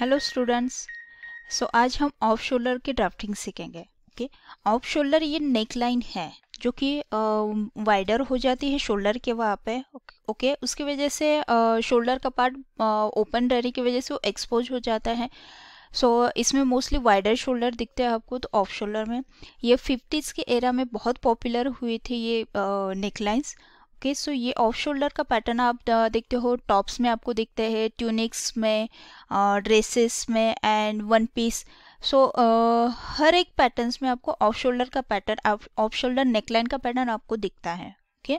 Hello students so आज हम off shoulder की ड्राफ्टिंग सीखेंगे ओके ऑफ शोल्डर ये नेक लाइन है जो कि वाइडर हो जाती है शोल्डर के वहाँ पे ओके उसकी वजह से शोल्डर का पार्ट ओपन रहने की वजह से वो एक्सपोज हो जाता है सो so, इसमें मोस्टली वाइडर शोल्डर दिखते हैं आपको तो ऑफ शोल्डर में ये फिफ्टीज़ के एरा में बहुत पॉपुलर हुई थी ये नेक लाइन्स ओके सो ये ऑफ शोल्डर का पैटर्न आप देखते हो टॉप्स में आपको दिखते हैं ट्यूनिक्स में ड्रेसेस में एंड वन पीस सो हर एक पैटर्न्स में आपको ऑफ शोल्डर का पैटर्न ऑफ शोल्डर नेकलाइन का पैटर्न आपको दिखता है ओके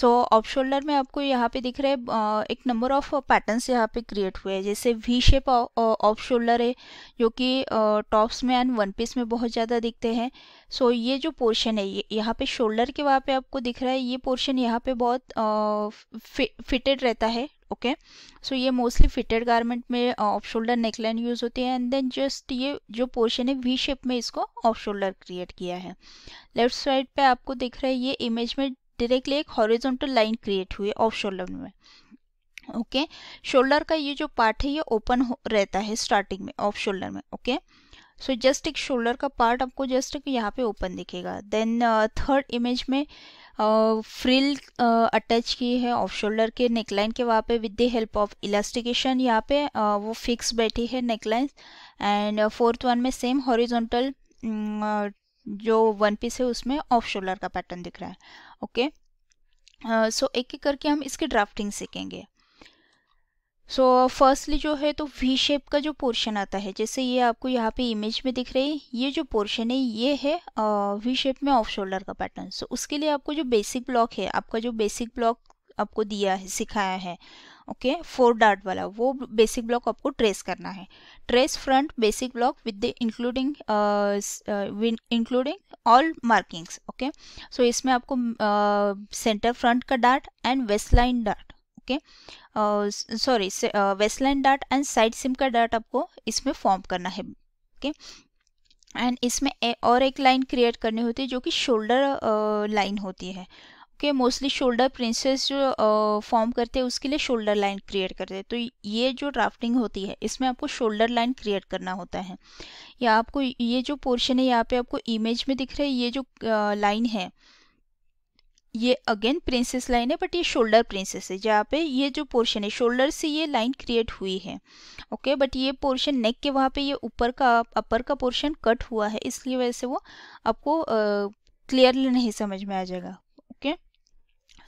सो ऑफ शोल्डर में आपको यहाँ पे दिख रहा है एक नंबर ऑफ पैटर्न्स यहाँ पे क्रिएट हुए हैं जैसे वी शेप ऑफ शोल्डर है जो कि टॉप्स में एंड वन पीस में बहुत ज़्यादा दिखते हैं सो so, ये जो पोर्शन है ये यहाँ पे शोल्डर के वहाँ पे आपको दिख रहा है ये पोर्शन यहाँ पे बहुत फिटेड रहता है ओके okay? सो so, ये मोस्टली फिटेड गारमेंट में ऑफ शोल्डर नेकलाइन यूज़ होती है एंड देन जस्ट ये जो पोर्शन है वी शेप में इसको ऑफ शोल्डर क्रिएट किया है लेफ्ट साइड पे आपको दिख रहा है ये इमेज में डायरेक्टली एक हॉरिजॉन्टल लाइन क्रिएट हुई ऑफ शोल्डर में ओके शोल्डर का ये जो पार्ट है ये ओपन रहता है स्टार्टिंग में ऑफ शोल्डर में ओके सो जस्ट एक शोल्डर का पार्ट आपको जस्ट एक यहाँ पे ओपन दिखेगा देन थर्ड इमेज में फ्रिल अटैच की है ऑफ शोल्डर के नेकलाइन के वहाँ पे with the help of elastication यहाँ पे uh, वो फिक्स बैठी है नेकलाइन एंड फोर्थ वन में सेम हॉरिजॉन्टल जो वन पीस है उसमें ऑफ शोल्डर का पैटर्न दिख रहा है ओके सो एक एक करके हम इसकी ड्राफ्टिंग सीखेंगे सो so, फर्स्टली जो है तो वी शेप का जो पोर्शन आता है जैसे ये आपको यहाँ पे इमेज में दिख रही है ये जो पोर्शन है ये है वी शेप में ऑफ शोल्डर का पैटर्न सो so, उसके लिए आपको जो बेसिक ब्लॉक है आपका जो बेसिक ब्लॉक आपको दिया है सिखाया है ओके फोर डार्ट वाला वो बेसिक ब्लॉक आपको ट्रेस करना है trace front basic block with the including including all markings okay so इसमें आपको सेंटर uh, फ्रंट का dart and waist line dart okay sorry waist line dart and side seam का dart आपको इसमें form करना है ओके okay? एंड इसमें और एक लाइन क्रिएट करनी होती है जो कि शोल्डर लाइन uh, होती है के मोस्टली शोल्डर प्रिंसेस जो फॉर्म करते हैं उसके लिए शोल्डर लाइन क्रिएट करते हैं तो ये जो ड्राफ्टिंग होती है इसमें आपको शोल्डर लाइन क्रिएट करना होता है या आपको ये जो पोर्शन है यहाँ पे आपको इमेज में दिख रहा है ये जो लाइन है ये अगेन प्रिंसेस लाइन है बट ये शोल्डर प्रिंसेस है जहाँ पे ये जो पोर्शन है शोल्डर से ये लाइन क्रिएट हुई है ओके okay, बट ये पोर्शन नेक के वहाँ पे ये ऊपर का अपर का पोर्शन कट हुआ है इसलिए वजह से वो आपको क्लियरली नहीं समझ में आ जाएगा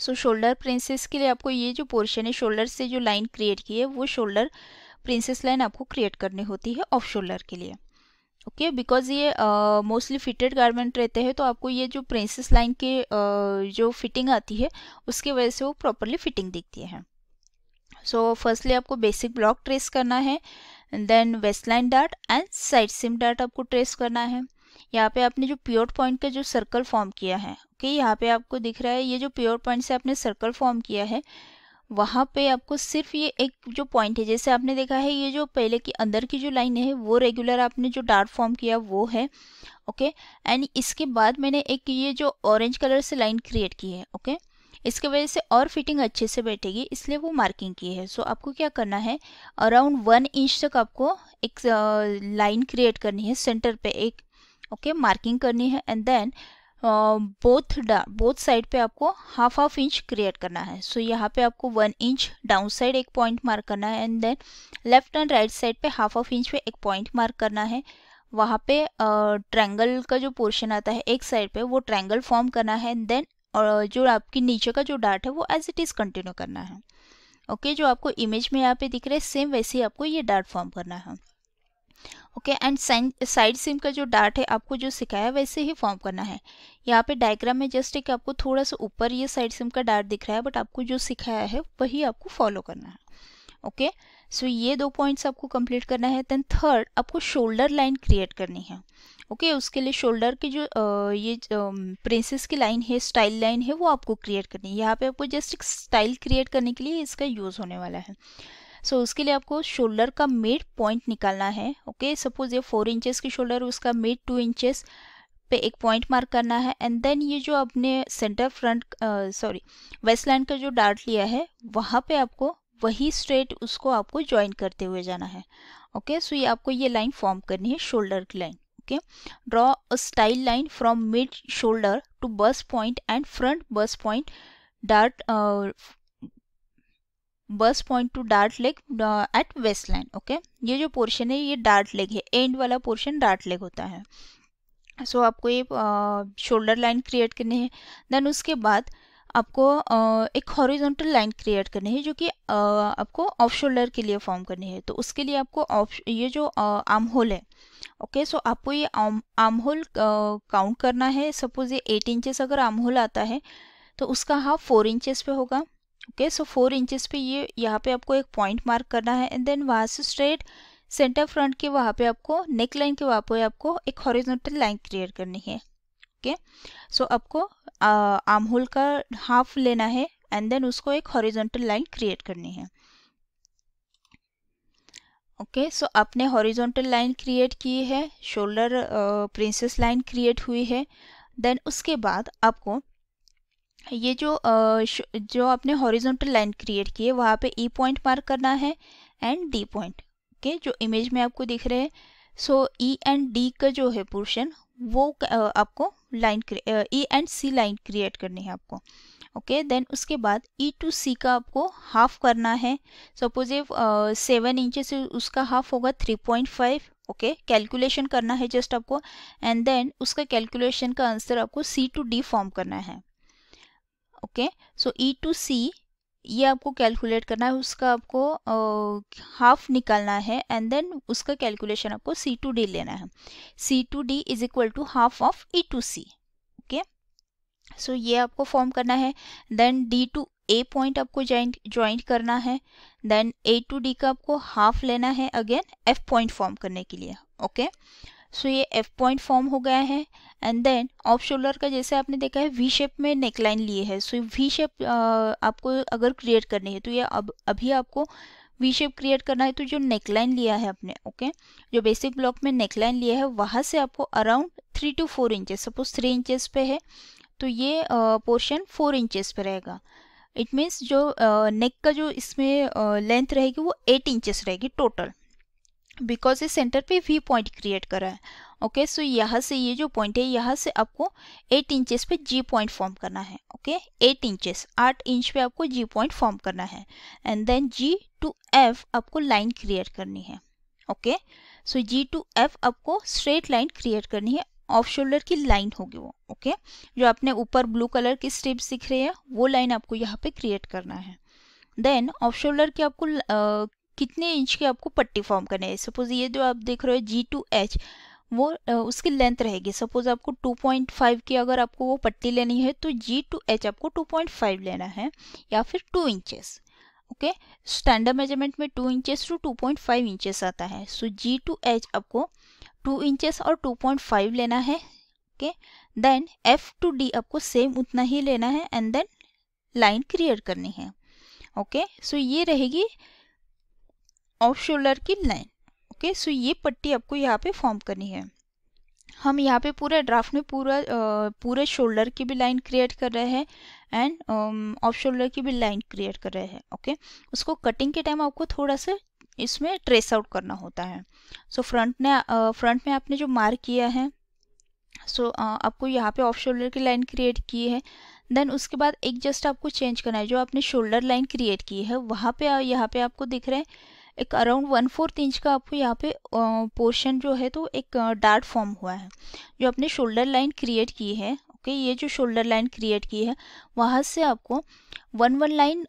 सो शोल्डर प्रिंसेस के लिए आपको ये जो पोर्शन है शोल्डर से जो लाइन क्रिएट की है वो शोल्डर प्रिंसेस लाइन आपको क्रिएट करनी होती है ऑफ शोल्डर के लिए ओके okay, बिकॉज ये मोस्टली फिटेड गारमेंट रहते हैं तो आपको ये जो प्रिंसेस लाइन के uh, जो फिटिंग आती है उसकी वजह से वो प्रॉपरली फिटिंग दिखती है सो so, फर्स्टली आपको बेसिक ब्लॉक ट्रेस करना है then waist line dart and side seam dart आपको ट्रेस करना है यहाँ पे आपने जो प्योर पॉइंट का जो सर्कल फॉर्म किया है ओके okay, यहाँ पे आपको दिख रहा है ये जो प्योर पॉइंट से आपने सर्कल फॉर्म किया है वहाँ पे आपको सिर्फ ये एक जो पॉइंट है जैसे आपने देखा है ये जो पहले की अंदर की जो लाइन है वो रेगुलर आपने जो डार्क फॉर्म किया वो है ओके okay? एंड इसके बाद मैंने एक ये जो ऑरेंज कलर से लाइन क्रिएट की है ओके okay? इसके वजह से और फिटिंग अच्छे से बैठेगी इसलिए वो मार्किंग की है सो so, आपको क्या करना है अराउंड वन इंच तक आपको एक लाइन क्रिएट करनी है सेंटर पे एक ओके okay, मार्किंग करनी है and then both both side पे आपको हाफ हाफ इंच क्रिएट करना है सो so, यहाँ पे आपको वन इंच डाउन साइड एक पॉइंट मार्क करना है and then left and right side पे हाफ हाफ इंच पे एक पॉइंट मार्क करना है वहाँ पे ट्रैंगल uh, का जो पोर्शन आता है एक साइड पे वो ट्रैंगल फॉर्म करना है एंड देन uh, जो आपकी नीचे का जो डार्ट है वो एज इट इज़ कंटिन्यू करना है ओके okay, जो आपको इमेज में यहाँ पे दिख रहा है सेम वैसे ही आपको ये डार्ट फॉर्म करना है ओके एंड साइड सिम का जो डार्ट है आपको जो सिखाया वैसे ही फॉर्म करना है यहाँ पे डायग्राम में जस्ट एक आपको थोड़ा सा ऊपर ये साइड सिम का डार्ट दिख रहा है बट आपको जो सिखाया है वही आपको फॉलो करना है ओके okay? सो so, ये दो पॉइंट्स आपको कंप्लीट करना है देन थर्ड आपको शोल्डर लाइन क्रिएट करनी है ओके okay? उसके लिए शोल्डर की जो आ, ये प्रिंसेस की लाइन है स्टाइल लाइन है वो आपको क्रिएट करनी है यहाँ पे आपको जस्ट एक स्टाइल क्रिएट करने के लिए इसका यूज़ होने वाला है सो so, उसके लिए आपको शोल्डर का मिड पॉइंट निकालना है ओके सपोज ये फोर इंचेस की शोल्डर उसका मिड टू इंचेस पे एक पॉइंट मार्क करना है एंड देन ये जो आपने centre front sorry waist line का जो डार्ट लिया है वहाँ पे आपको वही स्ट्रेट उसको आपको ज्वाइन करते हुए जाना है ओके okay? सो so, ये आपको ये लाइन फॉर्म करनी है शोल्डर की line okay draw a style line from mid shoulder to bust point and front bust point dart bust point to dart leg at waist line okay ये जो portion है ये डार्ट लेक है एंड वाला पोर्शन डार्ट लेक होता है so so, आपको ये शोल्डर लाइन क्रिएट करनी है देन उसके बाद आपको uh, एक हॉरिजॉन्टल लाइन क्रिएट करनी है जो कि uh, आपको ऑफ शोल्डर के लिए फॉर्म करनी है तो उसके लिए आपको ऑफ ये जो आर्म uh, होल है ओके okay, सो so आपको ये आर्म होल काउंट करना है सपोज ये एट इंचेस अगर आर्म होल आता है तो उसका हाफ फोर इंचेस पे होगा ओके सो फोर इंचेस पे ये यहाँ पे आपको एक पॉइंट मार्क करना है एंड देन वहाँ से स्ट्रेट सेंटर फ्रंट के वहाँ पे आपको नेक लाइन के वहाँ पे आपको एक हॉरिजॉन्टल लाइन क्रिएट करनी है ओके okay? सो so, आपको आर्म होल का हाफ लेना है एंड देन उसको एक हॉरिजॉन्टल लाइन क्रिएट करनी है ओके okay, सो so आपने हॉरिजॉन्टल लाइन क्रिएट की है शोल्डर प्रिंसेस लाइन क्रिएट हुई है देन उसके बाद आपको ये जो जो आपने हॉरिजॉन्टल लाइन क्रिएट की है वहाँ पे ई पॉइंट मार्क करना है एंड डी पॉइंट ओके जो इमेज में आपको दिख रहे हैं सो ई एंड डी का जो है पोर्शन वो आपको line E and C line create करनी है आपको ओके okay, देन उसके बाद ई टू सी का आपको हाफ करना है सपोज इफ सेवन इंचेस उसका हाफ होगा three point five okay calculation करना है जस्ट आपको एंड देन उसका कैलकुलेशन का आंसर आपको सी टू डी फॉर्म करना है ओके सो ई टू सी ये आपको कैलकुलेट करना है उसका आपको हाफ uh, निकालना है एंड देन उसका कैलकुलेशन आपको सी टू डी लेना है C to D is equal to half of E to C okay so ये आपको फॉर्म करना है then D to A point आपको ज्वाइंट ज्वाइंट करना है देन ए टू डी का आपको हाफ लेना है अगेन एफ पॉइंट फॉर्म करने के लिए ओके okay? सो so, ये एफ पॉइंट फॉर्म हो गया है एंड देन ऑफ शोल्डर का जैसे आपने देखा है वी शेप में नेक लाइन लिए है सो वी शेप आपको अगर क्रिएट करनी है तो ये अब अभी आपको वी शेप क्रिएट करना है तो जो नेक लाइन लिया है आपने ओके okay? जो बेसिक ब्लॉक में नेक लाइन लिया है वहाँ से आपको around three two four inches suppose three inches पे है तो ये पोर्शन फोर इंचेस पे रहेगा इट मीन्स जो नेक का जो इसमें लेंथ रहेगी वो एट इंचेस रहेगी टोटल बिकॉज ये सेंटर पे वी पॉइंट क्रिएट करा है ओके सो यहाँ से ये जो पॉइंट है यहाँ से आपको एट इंचेस पे जी पॉइंट फॉर्म करना है ओके एट इंचेस आठ इंच पे आपको जी पॉइंट फॉर्म करना है and then G to F आपको लाइन क्रिएट करनी है okay so G to F आपको स्ट्रेट लाइन क्रिएट करनी है ऑफ शोल्डर की लाइन होगी वो ओके जो आपने ऊपर ब्लू कलर की स्ट्रिप्स दिख रही है वो लाइन आपको यहाँ पे क्रिएट करना है देन ऑफ शोल्डर की आपको आ, कितने इंच की आपको पट्टी फॉर्म करनी है सपोज ये जो आप देख रहे हो जी टू एच वो उसकी लेंथ रहेगी सपोज आपको 2.5 की अगर आपको वो पट्टी लेनी है तो जी टू एच आपको 2.5 लेना है या फिर 2 इंचेस ओके स्टैंडर्ड मेजरमेंट में 2 इंचेस टू 2.5 इंचेस आता है सो जी टू एच आपको 2 इंचेस और 2.5 लेना है okay then F to D आपको सेम उतना ही लेना है एंड देन लाइन क्रिएट करनी है ओके okay? सो so ये रहेगी ऑफ शोल्डर की लाइन ओके सो ये पट्टी आपको यहाँ पे फॉर्म करनी है हम यहाँ पे पूरा ड्राफ्ट में पूरा पूरे शोल्डर की भी लाइन क्रिएट कर रहे हैं एंड ऑफ शोल्डर की भी लाइन क्रिएट कर रहे हैं ओके उसको कटिंग के टाइम आपको थोड़ा सा इसमें ट्रेस आउट करना होता है सो so, फ्रंट ने फ्रंट में आपने जो मार्क किया है सो so, आपको यहाँ पे ऑफ शोल्डर की लाइन क्रिएट की है देन उसके बाद एक जस्ट आपको चेंज करना है जो आपने शोल्डर लाइन क्रिएट की है वहाँ पे यहाँ पे आपको दिख रहे हैं एक अराउंड वन फोर्थ इंच का आपको यहाँ पे पोर्शन जो है तो एक डार्ट फॉर्म हुआ है जो आपने शोल्डर लाइन क्रिएट की है ओके ये जो शोल्डर लाइन क्रिएट की है वहाँ से आपको one one line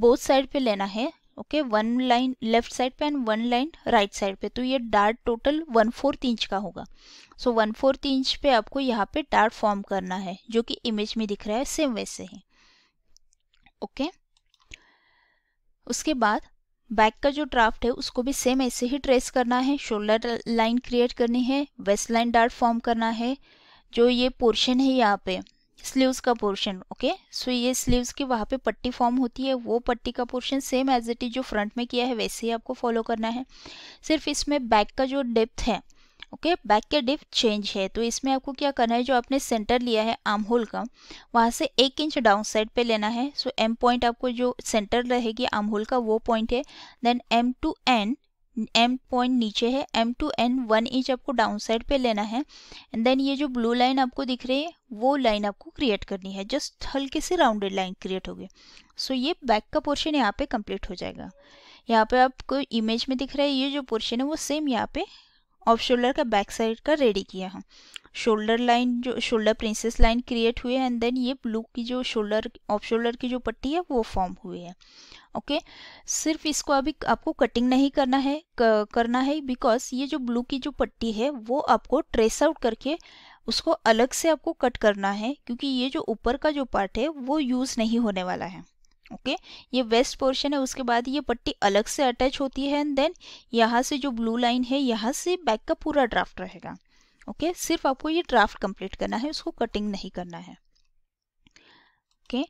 both side पे लेना है okay one line left side पे and one line right side पे तो ये dart total one fourth inch का होगा सो वन फोर्थ इंच पे आपको यहाँ पे डार्ट फॉर्म करना है जो कि इमेज में दिख रहा है सेम वैसे ही ओके okay? उसके बाद बैक का जो ड्राफ्ट है उसको भी सेम ऐसे ही ट्रेस करना है शोल्डर लाइन क्रिएट करनी है वेस्ट लाइन डार्ट फॉर्म करना है जो ये पोर्शन है यहाँ पे स्लीव्स का पोर्शन ओके सो ये स्लीव्स की वहाँ पे पट्टी फॉर्म होती है वो पट्टी का portion same as it is जो फ्रंट में किया है वैसे ही आपको फॉलो करना है सिर्फ इसमें बैक का जो डेप्थ है ओके बैक का डिप चेंज है तो इसमें आपको क्या करना है जो आपने सेंटर लिया है आम होल का वहाँ से एक इंच डाउन साइड पे लेना है सो एम पॉइंट आपको जो सेंटर रहेगी आम होल का वो पॉइंट है then M to N M point नीचे है M to N one inch आपको डाउन साइड पे लेना है एंड देन ये जो ब्लू लाइन आपको दिख रही है वो लाइन आपको क्रिएट करनी है जस्ट हल्के से राउंडेड लाइन क्रिएट होगी सो ये बैक का पोर्शन यहाँ पे कंप्लीट हो जाएगा यहाँ पे आपको इमेज में दिख रहा है ये जो पोर्शन है वो सेम यहाँ पे ऑफ शोल्डर का बैक साइड का रेडी किया है शोल्डर लाइन जो शोल्डर प्रिंसेस लाइन क्रिएट हुई है एंड देन ये ब्लू की जो शोल्डर ऑफ शोल्डर की जो पट्टी है वो फॉर्म हुई है ओके okay? सिर्फ इसको अभी आपको कटिंग नहीं करना है करना है बिकॉज ये जो ब्लू की जो पट्टी है वो आपको ट्रेस आउट करके उसको अलग से आपको कट करना है क्योंकि ये जो ऊपर का जो पार्ट है वो यूज़ नहीं होने वाला है ओके okay? ये वेस्ट पोर्शन है उसके बाद ये पट्टी अलग से अटैच होती है एंड देन यहाँ से जो ब्लू लाइन है यहाँ से बैक का पूरा ड्राफ्ट रहेगा ओके okay? सिर्फ आपको ये ड्राफ्ट कंप्लीट करना है उसको कटिंग नहीं करना है ओके okay?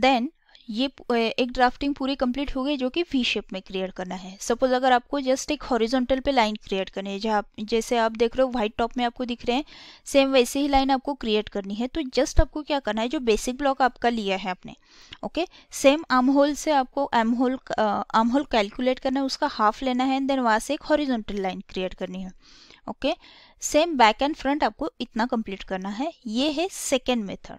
देन ये एक ड्राफ्टिंग पूरी कंप्लीट हो गई जो कि वी शेप में क्रिएट करना है सपोज अगर आपको जस्ट एक हॉरिजॉन्टल पे लाइन क्रिएट करनी है जहाँ जैसे आप देख रहे हो व्हाइट टॉप में आपको दिख रहे हैं सेम वैसे ही लाइन आपको क्रिएट करनी है तो जस्ट आपको क्या करना है जो बेसिक ब्लॉक आपका लिया है आपने ओके सेम आर्म होल से आपको arm armhole armhole calculate करना है उसका हाफ लेना है एंड देन वहाँ से एक हॉरिजॉन्टल लाइन क्रिएट करनी है okay same back and front आपको इतना कंप्लीट करना है ये है सेकेंड मेथड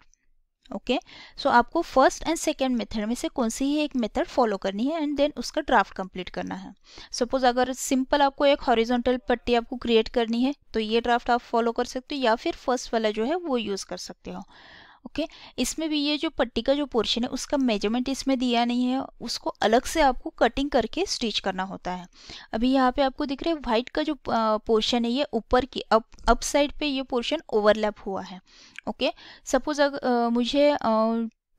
ओके सो आपको फर्स्ट एंड सेकेंड मेथड में से कौन सी ही एक मेथड फॉलो करनी है एंड देन उसका ड्राफ्ट कंप्लीट करना है सपोज अगर सिंपल आपको एक हॉरिजॉन्टल पट्टी आपको क्रिएट करनी है तो ये ड्राफ्ट आप फॉलो कर सकते हो या फिर फर्स्ट वाला जो है वो यूज़ कर सकते हो ओके इसमें भी ये जो पट्टी का जो पोर्शन है उसका मेजरमेंट इसमें दिया नहीं है उसको अलग से आपको कटिंग करके स्टिच करना होता है अभी यहाँ पे आपको दिख रहा है वाइट का जो पोर्शन है ये ऊपर की अप अप साइड पे ये पोर्शन ओवरलैप हुआ है ओके सपोज अगर मुझे आ,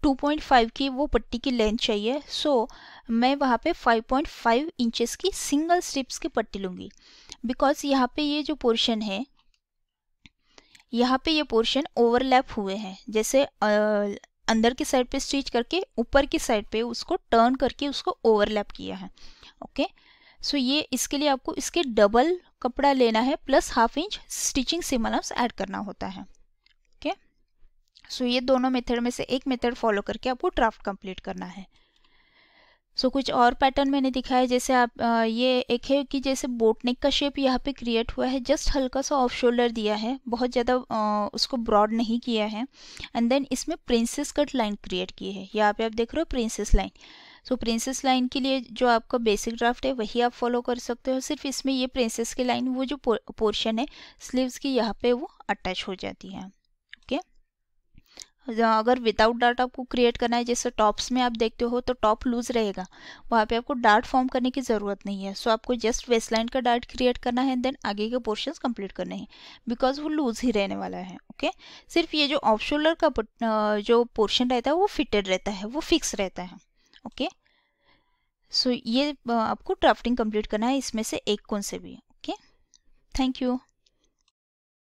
2.5 की वो पट्टी की लेंथ चाहिए सो so, मैं वहाँ पे 5.5 पॉइंट की सिंगल स्ट्रिप्स की पट्टी लूँगी बिकॉज यहाँ पे ये जो पोर्शन है यहाँ पे ये पोर्शन ओवरलैप हुए हैं जैसे आ, अंदर की साइड पे स्टिच करके ऊपर की साइड पे उसको टर्न करके उसको ओवरलैप किया है ओके सो ये इसके लिए आपको इसके डबल कपड़ा लेना है प्लस हाफ इंच स्टिचिंग सिमलम्स ऐड करना होता है ओके सो ये दोनों मेथड में से एक मेथड फॉलो करके आपको ड्राफ्ट कंप्लीट करना है सो so, कुछ और पैटर्न मैंने दिखाया जैसे आप आ, ये एक है कि जैसे बोट नेक का शेप यहाँ पे क्रिएट हुआ है जस्ट हल्का सा ऑफ शोल्डर दिया है बहुत ज़्यादा उसको ब्रॉड नहीं किया है एंड देन इसमें प्रिंसेस कट लाइन क्रिएट की है यहाँ पे आप देख रहे हो princess line so princess line के लिए जो आपका बेसिक ड्राफ्ट है वही आप फॉलो कर सकते हो सिर्फ इसमें ये प्रिंसेस की लाइन वो जो पोर्शन है स्लीव्स की यहाँ पर वो अटैच हो जाती है अगर विदाउट डार्ट आपको क्रिएट करना है जैसे टॉप्स में आप देखते हो तो टॉप लूज रहेगा वहाँ पे आपको डार्ट फॉर्म करने की ज़रूरत नहीं है सो so आपको जस्ट वेस्ट लाइन का डार्ट क्रिएट करना है देन आगे के पोर्शंस कंप्लीट करने हैं बिकॉज वो लूज ही रहने वाला है ओके okay? सिर्फ ये जो ऑफ शोल्डर का जो पोर्शन रहता है वो फिटेड रहता है वो फिक्स रहता है ओके okay? सो so ये आपको ड्राफ्टिंग कम्प्लीट करना है इसमें से एक कौन से भी ओके थैंक यू